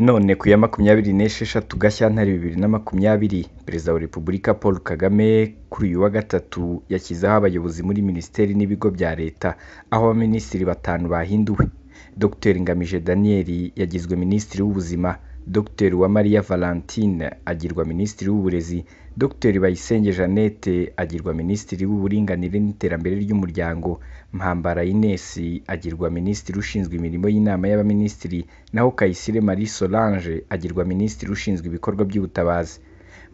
None ku ya makumyabiri n'esheshatu Gashyantare bibiri na makumyabiri, Perezida wa Repubulika Paul Kagame kuri uyu wa gatatu yashyizeho abayobozi muri minisiteri n'ibigo bya leta, aho abaminisitiri batanu bahinduwe. Dr Ngamije Daniel yagizwe Minisitiri w'Ubuzima. Dr Maria Valentine agirwa Minisitiri w'Uburezi, Dr Bayisenge Jeannette agirwa Minisitiri w'Uburinganire n'Iterambere ry'Umuryango, Mpambara Ines agirwa Minisitiri ushinzwe imirimo y'Inama y'Abaminisitiri, naho Kayisire Marie Solange agirwa Minisitiri ushinzwe ibikorwa by'ubutabazi.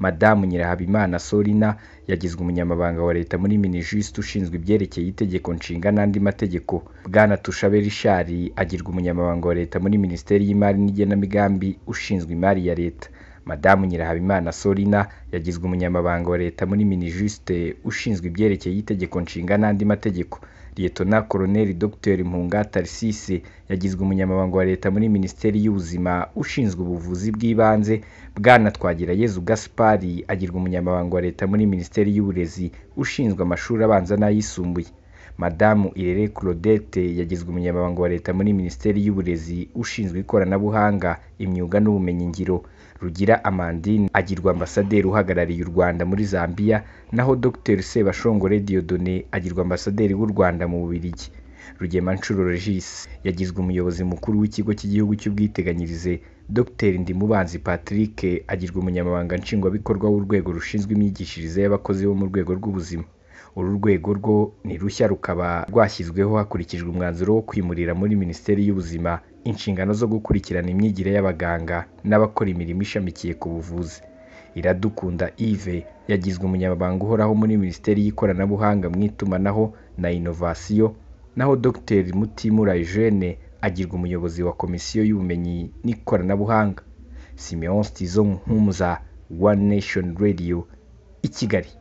madamu nyirahabimana sorina yagizwe umunyamabanga wa leta muri minijust ushinzwe ibyerekeye itegeko nshinga n'andi mategeko bwana tushabe richard agirwa umunyamabanga wa leta muri minisiteri y'imari n'igenamigambi ushinzwe imari ya leta madamu nyirahabimana sorina yagizwe umunyamabanga wa leta muri minijust ushinzwe ibyerekeye itegeko nshinga n'andi mategeko Liyetona Koloneli Dr Mpunga Tharcisse yagizwe Umunyamabanga wa Leta muri Minisiteri y'Ubuzima ushinzwe ubuvuzi bw'ibanze, Bwana Twagirayezu Gaspard agirwa Umunyamabanga wa Leta muri Minisiteri y'Uburezi ushinzwe amashuri abanza n'ayisumbuye. madamu Irere Claudette yagizwe umunyamabanga wa leta muri minisiteri y'uburezi ushinzwe ikoranabuhanga imyuga n'ubumenyingiro Rugira Amandine agirwa ambasaderi uhagarariye u Rwanda muri Zambia naho Dr Sebashongore Dieudonne agirwa ambasaderi w'u Rwanda mu Bubiligi Rugema Nshuro Regis yagizwe umuyobozi mukuru w'ikigo cy'igihugu cy'ubwiteganyirize Dr Ndimubanzi Patrick agirwa umunyamabanga nshingwabikorwa w'urwego rushinzwe imyigishirize y'abakozi bo mu rwego rw'ubuzima uru rwego rwo ni rushya rukaba rwashyizweho hakurikijwe umwanzuro wo kwimurira muri Minisiteri y'Ubuzima inshingano zo gukurikirana imyigire y'abaganga n'abakora imirimo ishamikiye ku buvuzi. Iradukunda Yves yagizwe umunyamabanga uhoraho muri Minisiteri y'Ikoranabuhanga mu itumanaho na Inovasiyo, naho Dr Mutimura Eugene agirwa umuyobozi wa Komisiyo y'Ubumenyi n'Ikoranabuhanga. Simeon Stizzo Nkunza, One Nation Radio i Kigali.